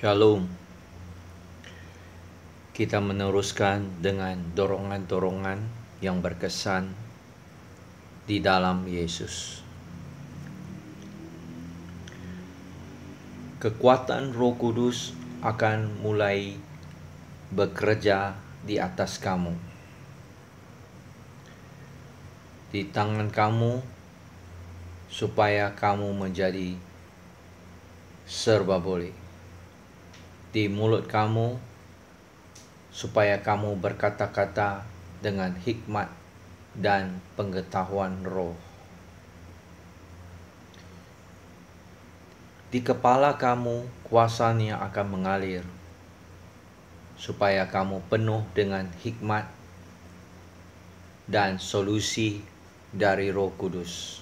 Shalom. Kita meneruskan dengan dorongan-dorongan yang berkesan di dalam Yesus. Kekuatan Roh Kudus akan mulai bekerja di atas kamu. Di tangan kamu supaya kamu menjadi serba boleh di mulut kamu, supaya kamu berkata-kata dengan hikmat dan pengetahuan roh. Di kepala kamu kuasanya akan mengalir, supaya kamu penuh dengan hikmat dan solusi dari Roh Kudus.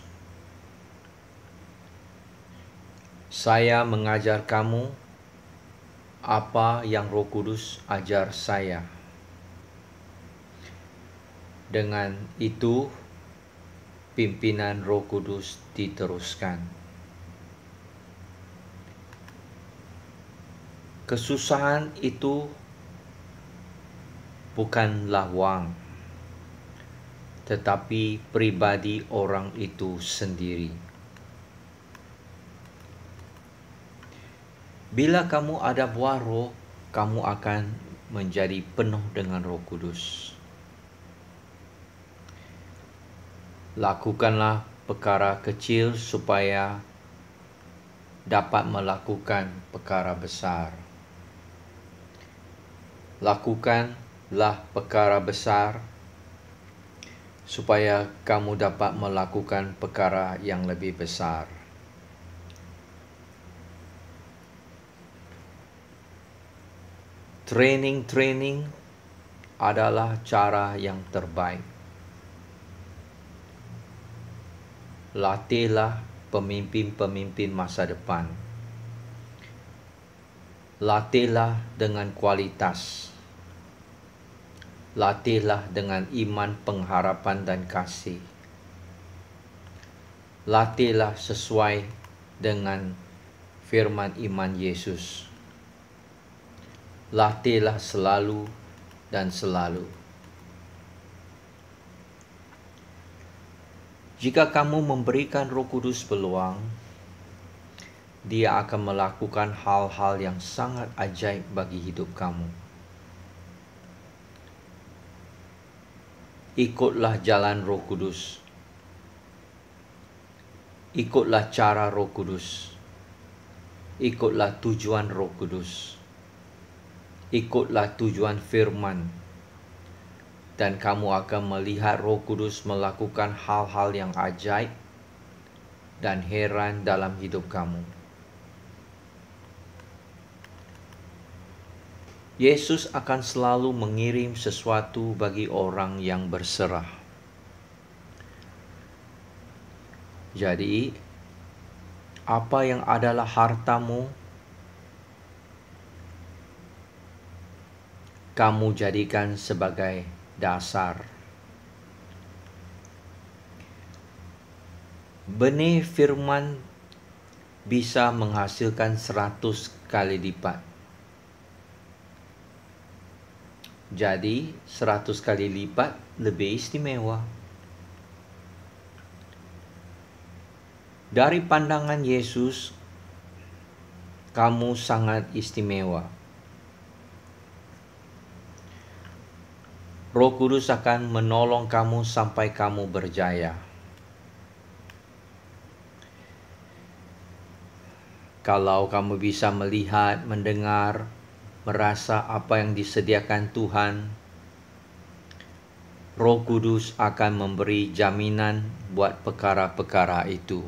Saya mengajar kamu apa yang Roh Kudus ajar saya. Dengan itu, pimpinan Roh Kudus diteruskan. Kesusahan itu bukanlah uang, tetapi pribadi orang itu sendiri. Bila kamu ada buah roh, kamu akan menjadi penuh dengan roh kudus. Lakukanlah perkara kecil supaya dapat melakukan perkara besar. Lakukanlah perkara besar supaya kamu dapat melakukan perkara yang lebih besar. Training-training adalah cara yang terbaik. Latihlah pemimpin-pemimpin masa depan. Latihlah dengan kualitas. Latihlah dengan iman, pengharapan, dan kasih. Latihlah sesuai dengan firman iman Yesus latihlah selalu dan selalu. Jika kamu memberikan Roh Kudus peluang, Dia akan melakukan hal-hal yang sangat ajaib bagi hidup kamu. Ikutlah jalan Roh Kudus. Ikutlah cara Roh Kudus. Ikutlah tujuan Roh Kudus ikutlah tujuan firman dan kamu akan melihat Roh Kudus melakukan hal-hal yang ajaib dan heran dalam hidup kamu. Yesus akan selalu mengirim sesuatu bagi orang yang berserah. Jadi, apa yang adalah hartamu kamu jadikan sebagai dasar. Benih firman bisa menghasilkan seratus kali lipat. Jadi seratus kali lipat lebih istimewa. Dari pandangan Yesus, kamu sangat istimewa. Roh Kudus akan menolong kamu sampai kamu berjaya. Kalau kamu bisa melihat, mendengar, merasa apa yang disediakan Tuhan, Roh Kudus akan memberi jaminan buat perkara-perkara itu.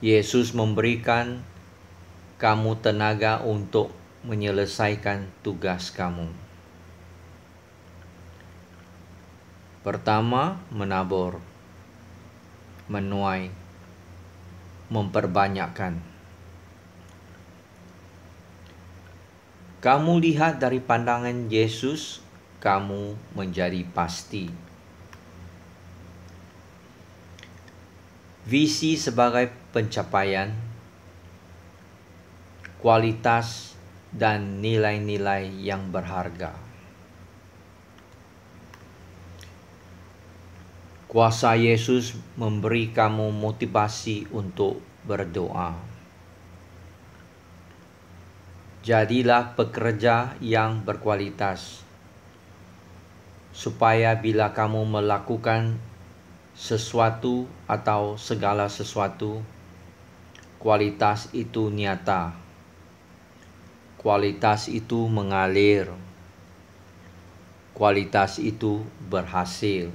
Yesus memberikan kamu tenaga untuk menyelesaikan tugas kamu. Pertama, menabur, menuai, memperbanyakkan. Kamu lihat dari pandangan Yesus, kamu menjadi pasti. Visi sebagai pencapaian, kualitas dan nilai-nilai yang berharga. Kuasa Yesus memberi kamu motivasi untuk berdoa. Jadilah pekerja yang berkualitas, supaya bila kamu melakukan sesuatu atau segala sesuatu, kualitas itu nyata Kualitas itu mengalir. Kualitas itu berhasil.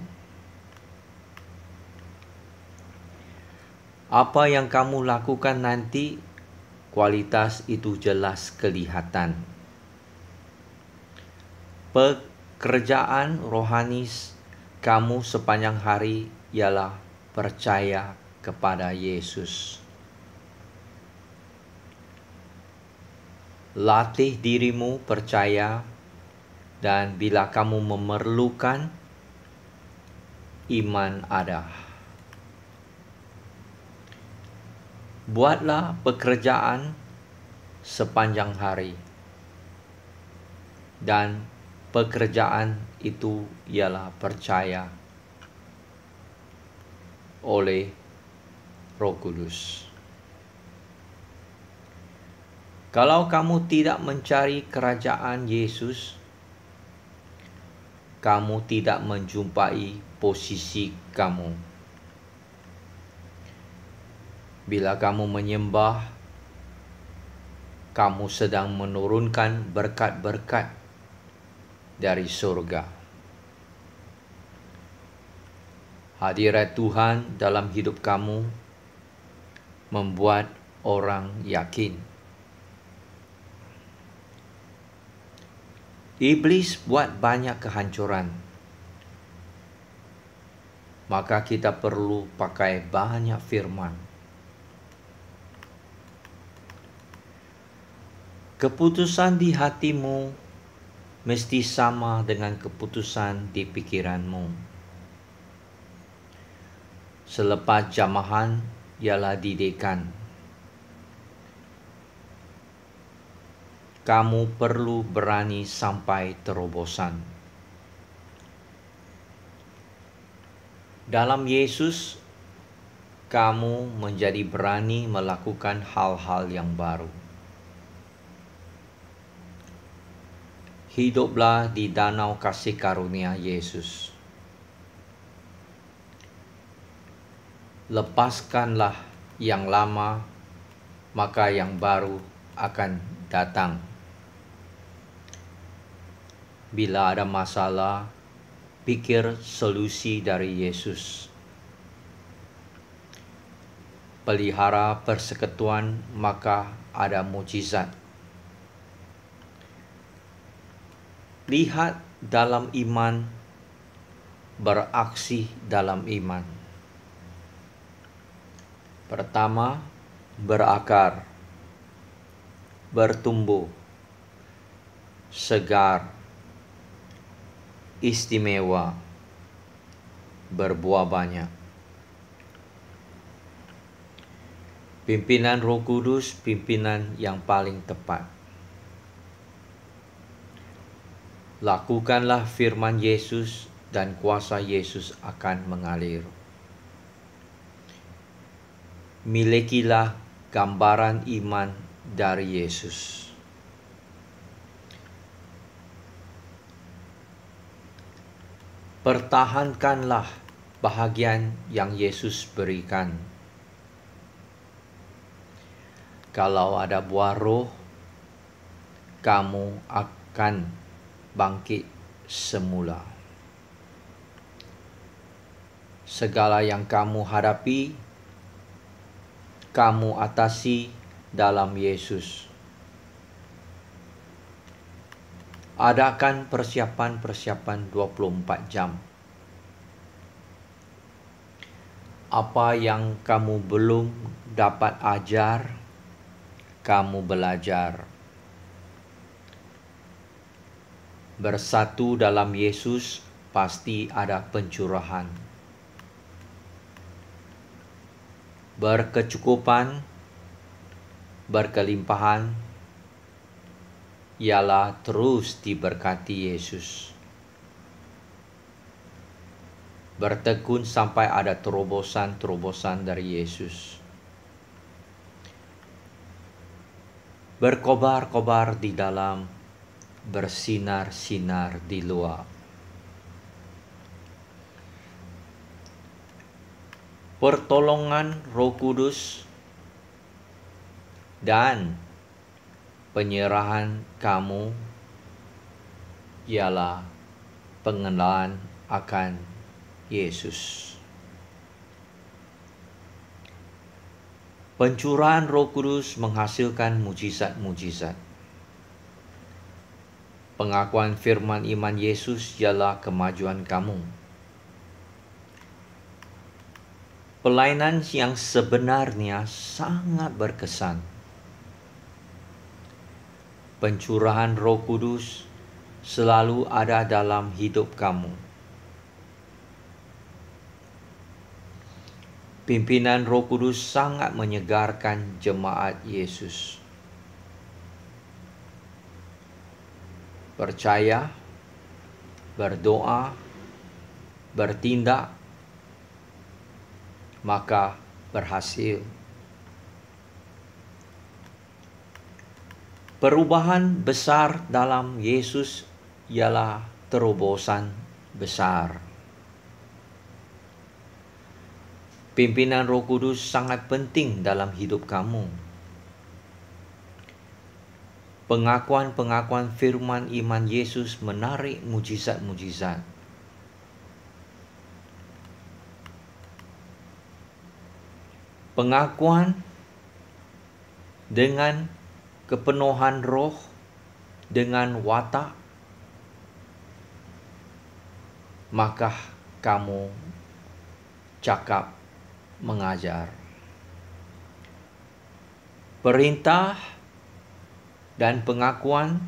Apa yang kamu lakukan nanti, kualitas itu jelas kelihatan. Pekerjaan rohanis kamu sepanjang hari ialah percaya kepada Yesus. latih dirimu percaya, dan bila kamu memerlukan, iman ada. Buatlah pekerjaan sepanjang hari, dan pekerjaan itu ialah percaya oleh Roh Kudus. Kalau kamu tidak mencari kerajaan Yesus, kamu tidak menjumpai posisi kamu. Bila kamu menyembah, kamu sedang menurunkan berkat-berkat dari surga. Hadirat Tuhan dalam hidup kamu membuat orang yakin Iblis buat banyak kehancuran. Maka kita perlu pakai banyak firman. Keputusan di hatimu mesti sama dengan keputusan di pikiranmu. Selepas jamahan ialah didikan kamu perlu berani sampai terobosan. Dalam Yesus, kamu menjadi berani melakukan hal-hal yang baru. Hiduplah di danau kasih karunia Yesus. Lepaskanlah yang lama, maka yang baru akan datang. Bila ada masalah, pikir solusi dari Yesus. Pelihara persekutuan, maka ada mujizat. Lihat dalam iman, beraksi dalam iman. Pertama, berakar, bertumbuh, segar istimewa, berbuah banyak. Pimpinan Roh Kudus, pimpinan yang paling tepat. Lakukanlah firman Yesus dan kuasa Yesus akan mengalir. Milikilah gambaran iman dari Yesus. Pertahankanlah bahagian yang Yesus berikan. Kalau ada buah roh, kamu akan bangkit semula. Segala yang kamu hadapi, kamu atasi dalam Yesus adakan persiapan-persiapan 24 jam. Apa yang kamu belum dapat ajar, kamu belajar. Bersatu dalam Yesus pasti ada pencurahan. Berkecukupan, berkelimpahan, ialah terus diberkati Yesus. Bertekun sampai ada terobosan-terobosan dari Yesus. Berkobar-kobar di dalam, bersinar-sinar di luar. Pertolongan Roh Kudus dan penyerahan kamu ialah pengenalan akan Yesus. Pencurahan Roh Kudus menghasilkan mujizat-mujizat. Pengakuan firman iman Yesus ialah kemajuan kamu. Pelayanan yang sebenarnya sangat berkesan pencurahan Roh Kudus selalu ada dalam hidup kamu. Pimpinan Roh Kudus sangat menyegarkan jemaat Yesus. Percaya, berdoa, bertindak, maka berhasil. Perubahan besar dalam Yesus ialah terobosan besar. Pimpinan Roh Kudus sangat penting dalam hidup kamu. Pengakuan-pengakuan firman iman Yesus menarik mujizat-mujizat. Pengakuan dengan kepenuhan roh dengan watak, maka kamu cakap mengajar. Perintah dan pengakuan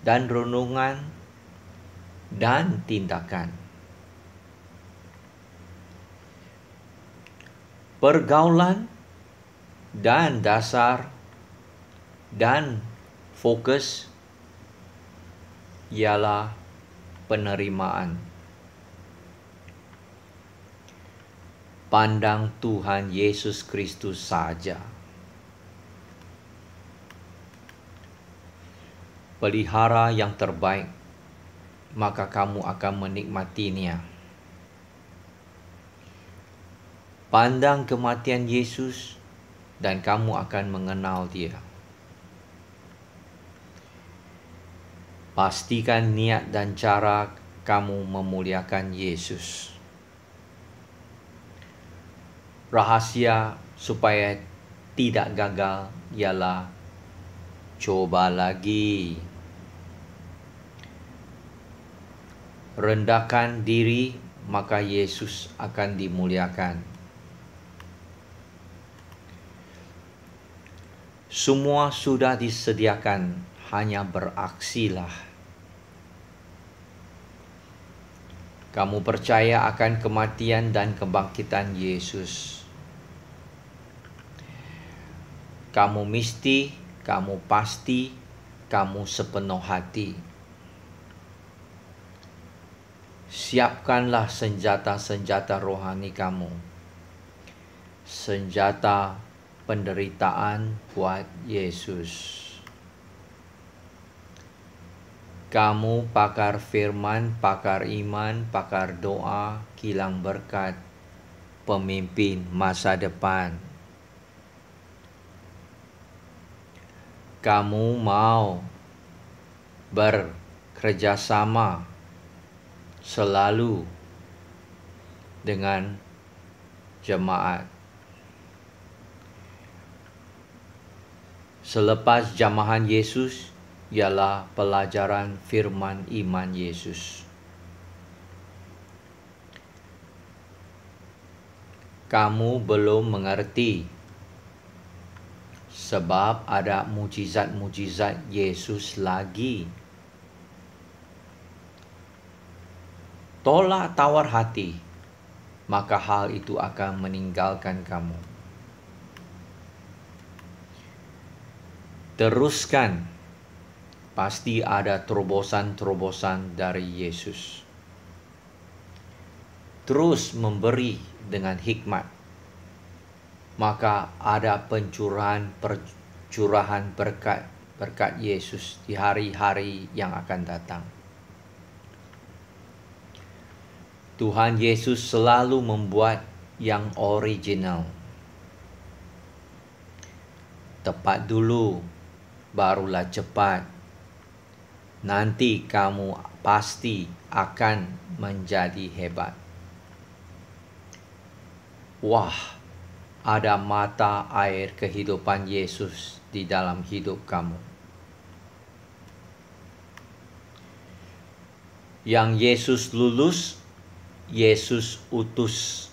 dan renungan dan tindakan. Pergaulan dan dasar dan fokus ialah penerimaan. Pandang Tuhan Yesus Kristus saja. Pelihara yang terbaik, maka kamu akan menikmatinya. Pandang kematian Yesus, dan kamu akan mengenal Dia. Pastikan niat dan cara kamu memuliakan Yesus. Rahasia supaya tidak gagal ialah coba lagi. Rendahkan diri, maka Yesus akan dimuliakan. Semua sudah disediakan, hanya beraksilah. Kamu percaya akan kematian dan kebangkitan Yesus. Kamu mesti, kamu pasti, kamu sepenuh hati. Siapkanlah senjata-senjata rohani kamu. Senjata penderitaan buat Yesus. Kamu pakar firman, pakar iman, pakar doa, kilang berkat, pemimpin masa depan. Kamu mau berkerjasama selalu dengan jemaat. Selepas jamahan Yesus, ialah pelajaran firman iman Yesus. Kamu belum mengerti sebab ada mujizat-mujizat Yesus lagi. Tolak tawar hati, maka hal itu akan meninggalkan kamu. Teruskan pasti ada terobosan-terobosan dari Yesus. Terus memberi dengan hikmat, maka ada pencurahan percurahan berkat berkat Yesus di hari-hari yang akan datang. Tuhan Yesus selalu membuat yang original. Tepat dulu, barulah cepat nanti kamu pasti akan menjadi hebat. Wah, ada mata air kehidupan Yesus di dalam hidup kamu. Yang Yesus lulus, Yesus utus,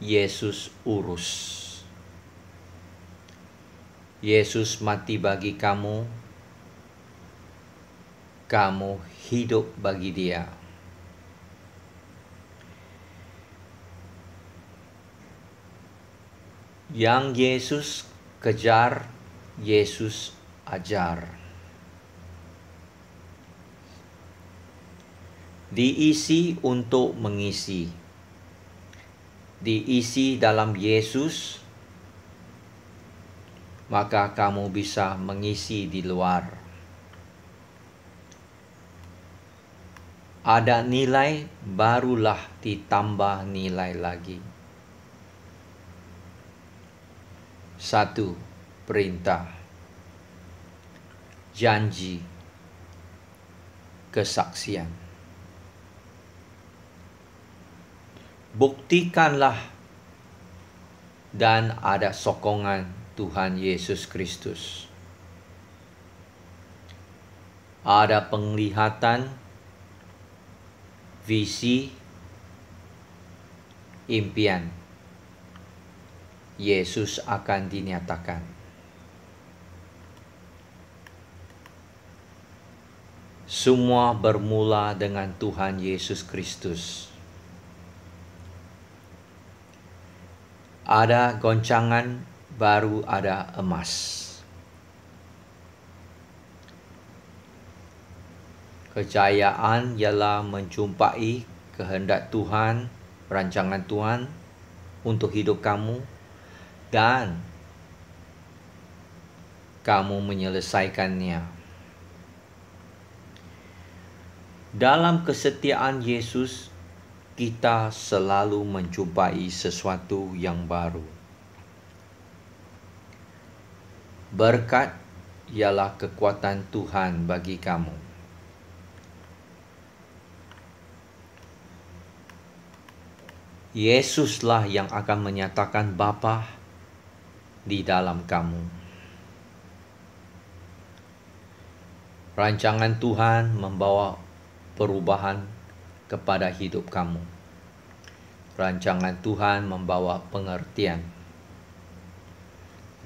Yesus urus. Yesus mati bagi kamu, kamu hidup bagi dia. Yang Yesus kejar, Yesus ajar. Diisi untuk mengisi. Diisi dalam Yesus, maka kamu bisa mengisi di luar. ada nilai barulah ditambah nilai lagi. Satu, perintah, janji, kesaksian. Buktikanlah dan ada sokongan Tuhan Yesus Kristus. Ada penglihatan visi, impian. Yesus akan dinyatakan. Semua bermula dengan Tuhan Yesus Kristus. Ada goncangan, baru ada emas. Kejayaan ialah menjumpai kehendak Tuhan, rancangan Tuhan untuk hidup kamu dan kamu menyelesaikannya. Dalam kesetiaan Yesus, kita selalu menjumpai sesuatu yang baru. Berkat ialah kekuatan Tuhan bagi kamu. Yesuslah yang akan menyatakan Bapa di dalam kamu. Rancangan Tuhan membawa perubahan kepada hidup kamu. Rancangan Tuhan membawa pengertian.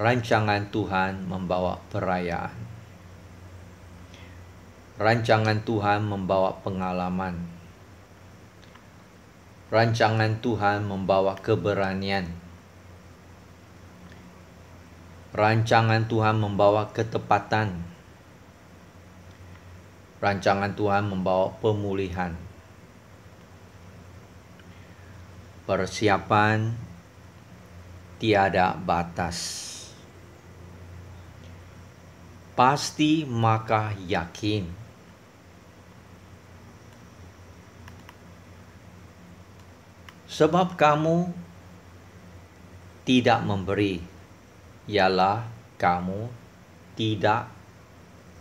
Rancangan Tuhan membawa perayaan. Rancangan Tuhan membawa pengalaman Rancangan Tuhan membawa keberanian. Rancangan Tuhan membawa ketepatan. Rancangan Tuhan membawa pemulihan. Persiapan tiada batas. Pasti maka yakin sebab kamu tidak memberi, ialah kamu tidak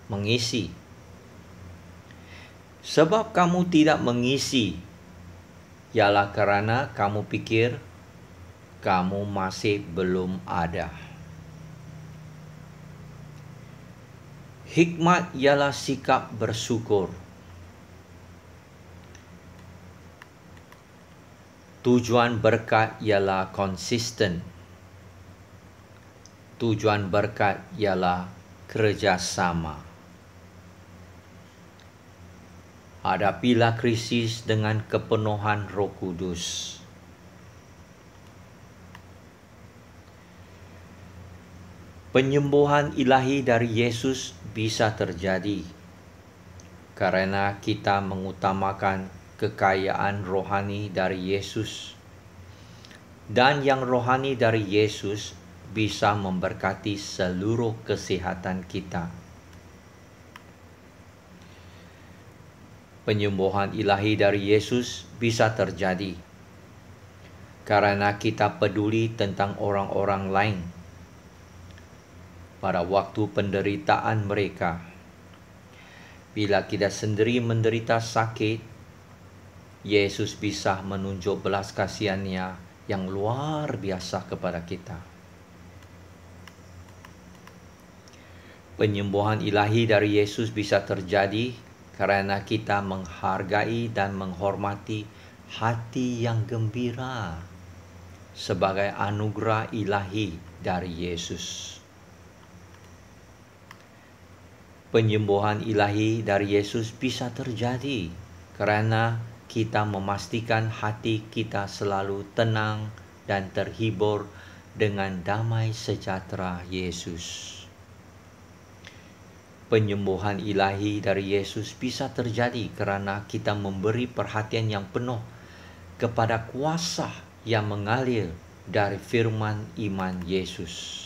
mengisi. Sebab kamu tidak mengisi, ialah karena kamu pikir kamu masih belum ada. Hikmat ialah sikap bersyukur Tujuan berkat ialah konsisten. Tujuan berkat ialah kerjasama. Hadapilah krisis dengan kepenuhan Roh Kudus. Penyembuhan ilahi dari Yesus bisa terjadi karena kita mengutamakan kekayaan rohani dari Yesus. Dan yang rohani dari Yesus bisa memberkati seluruh kesehatan kita. Penyembuhan ilahi dari Yesus bisa terjadi karena kita peduli tentang orang-orang lain pada waktu penderitaan mereka. Bila kita sendiri menderita sakit, Yesus bisa menunjuk belas kasihannya yang luar biasa kepada kita. Penyembuhan ilahi dari Yesus bisa terjadi karena kita menghargai dan menghormati hati yang gembira sebagai anugerah ilahi dari Yesus. Penyembuhan ilahi dari Yesus bisa terjadi karena kita memastikan hati kita selalu tenang dan terhibur dengan damai sejahtera Yesus. Penyembuhan ilahi dari Yesus bisa terjadi karena kita memberi perhatian yang penuh kepada kuasa yang mengalir dari firman iman Yesus.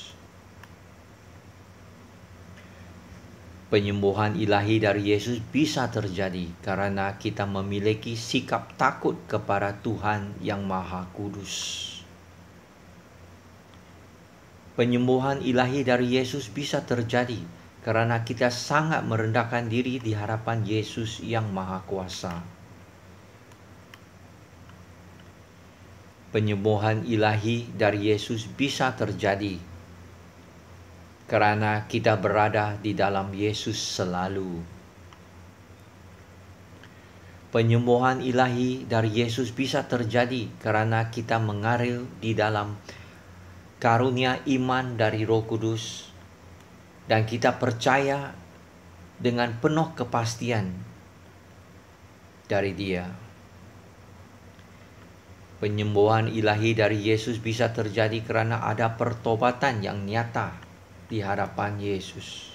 Penyembuhan ilahi dari Yesus bisa terjadi karena kita memiliki sikap takut kepada Tuhan yang Maha Kudus. Penyembuhan ilahi dari Yesus bisa terjadi karena kita sangat merendahkan diri di hadapan Yesus yang Maha Kuasa. Penyembuhan ilahi dari Yesus bisa terjadi karena kita berada di dalam Yesus selalu. Penyembuhan ilahi dari Yesus bisa terjadi karena kita mengalir di dalam karunia iman dari Roh Kudus dan kita percaya dengan penuh kepastian dari Dia. Penyembuhan ilahi dari Yesus bisa terjadi karena ada pertobatan yang nyata di hadapan Yesus.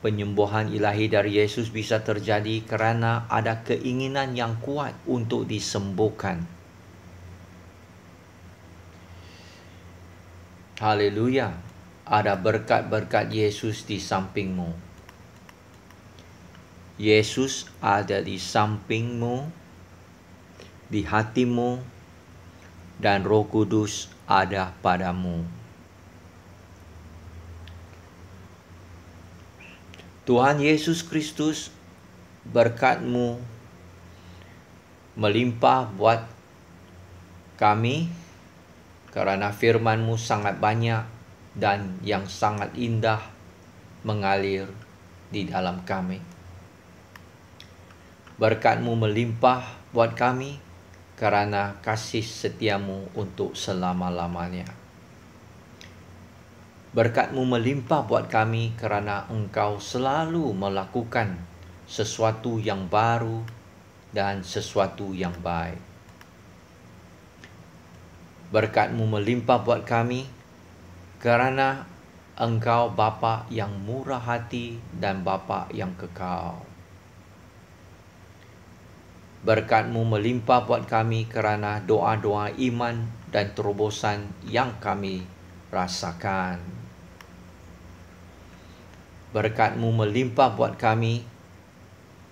Penyembuhan ilahi dari Yesus bisa terjadi karena ada keinginan yang kuat untuk disembuhkan. Haleluya, ada berkat-berkat Yesus di sampingmu. Yesus ada di sampingmu, di hatimu, dan Roh Kudus ada padamu. Tuhan Yesus Kristus berkatmu melimpah buat kami karena firmanmu sangat banyak dan yang sangat indah mengalir di dalam kami. Berkatmu melimpah buat kami kerana kasih setiamu untuk selama-lamanya. Berkatmu melimpah buat kami kerana engkau selalu melakukan sesuatu yang baru dan sesuatu yang baik. Berkatmu melimpah buat kami kerana engkau Bapa yang murah hati dan Bapa yang kekal. Berkatmu melimpah buat kami kerana doa-doa iman dan terobosan yang kami rasakan. Berkatmu melimpah buat kami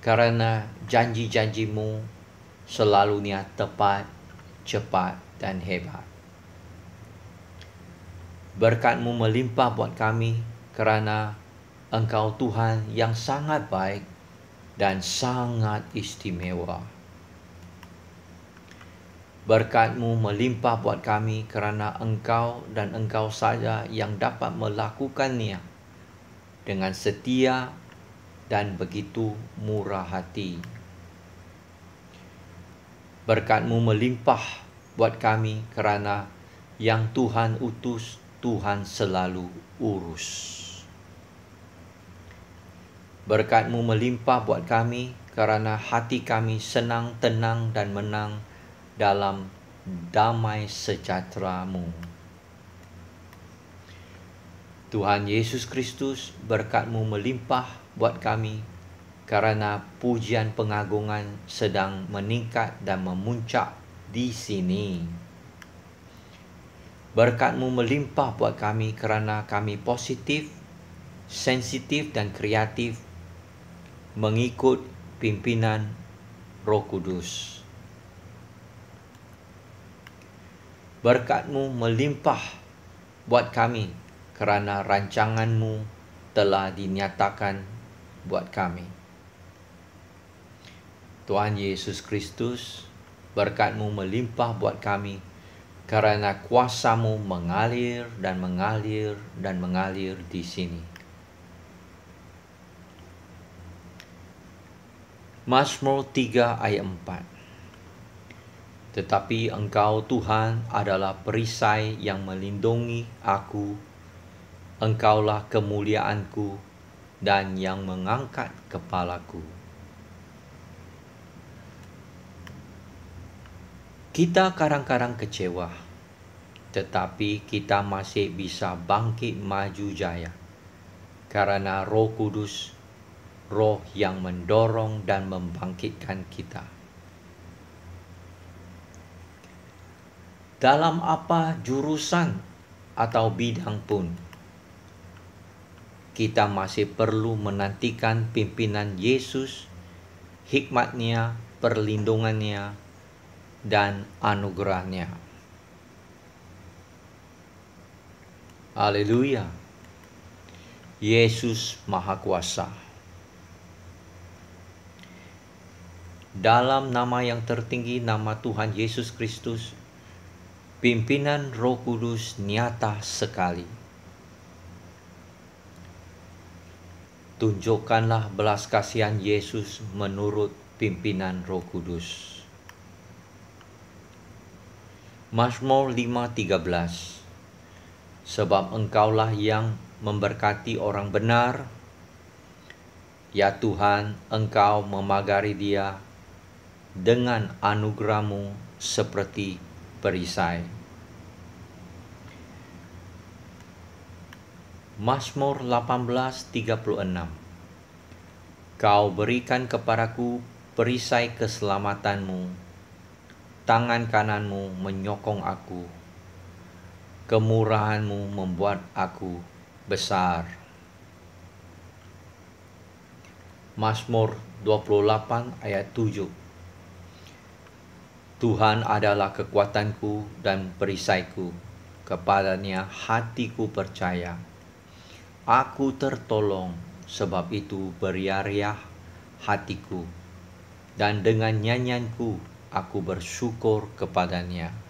kerana janji-janjimu selalu niat tepat, cepat dan hebat. Berkatmu melimpah buat kami kerana Engkau Tuhan yang sangat baik dan sangat istimewa. Berkatmu melimpah buat kami kerana engkau dan engkau saja yang dapat melakukannya dengan setia dan begitu murah hati. Berkatmu melimpah buat kami kerana yang Tuhan utus, Tuhan selalu urus. Berkatmu melimpah buat kami kerana hati kami senang, tenang dan menang dalam damai sejahtera-Mu. Tuhan Yesus Kristus berkatmu melimpah buat kami karena pujian pengagungan sedang meningkat dan memuncak di sini. Berkatmu melimpah buat kami kerana kami positif, sensitif dan kreatif mengikut pimpinan Roh Kudus. Berkatmu melimpah buat kami kerana rancanganmu telah dinyatakan buat kami. Tuhan Yesus Kristus, berkatmu melimpah buat kami karena kuasamu mengalir dan mengalir dan mengalir di sini. Mazmur 3 ayat 4 tetapi Engkau, Tuhan, adalah perisai yang melindungi aku. Engkaulah kemuliaanku dan yang mengangkat kepalaku. Kita kadang-kadang kecewa, tetapi kita masih bisa bangkit maju jaya karena Roh Kudus, Roh yang mendorong dan membangkitkan kita. dalam apa jurusan atau bidang pun. Kita masih perlu menantikan pimpinan Yesus, hikmatnya, perlindungannya, dan anugerahnya. Haleluya. Yesus Maha Kuasa. Dalam nama yang tertinggi, nama Tuhan Yesus Kristus, pimpinan Roh Kudus nyata sekali. Tunjukkanlah belas kasihan Yesus menurut pimpinan Roh Kudus. Mazmur 5:13 Sebab Engkaulah yang memberkati orang benar, ya Tuhan, Engkau memagari dia dengan anugerahmu seperti perisai. Mazmur 18:36 Kau berikan kepadaku perisai keselamatanmu, tangan kananmu menyokong aku, kemurahanmu membuat aku besar. Mazmur 28 ayat 7 Tuhan adalah kekuatanku dan perisaiku. Kepadanya hatiku percaya. Aku tertolong, sebab itu beriariah hatiku. Dan dengan nyanyianku aku bersyukur kepadanya.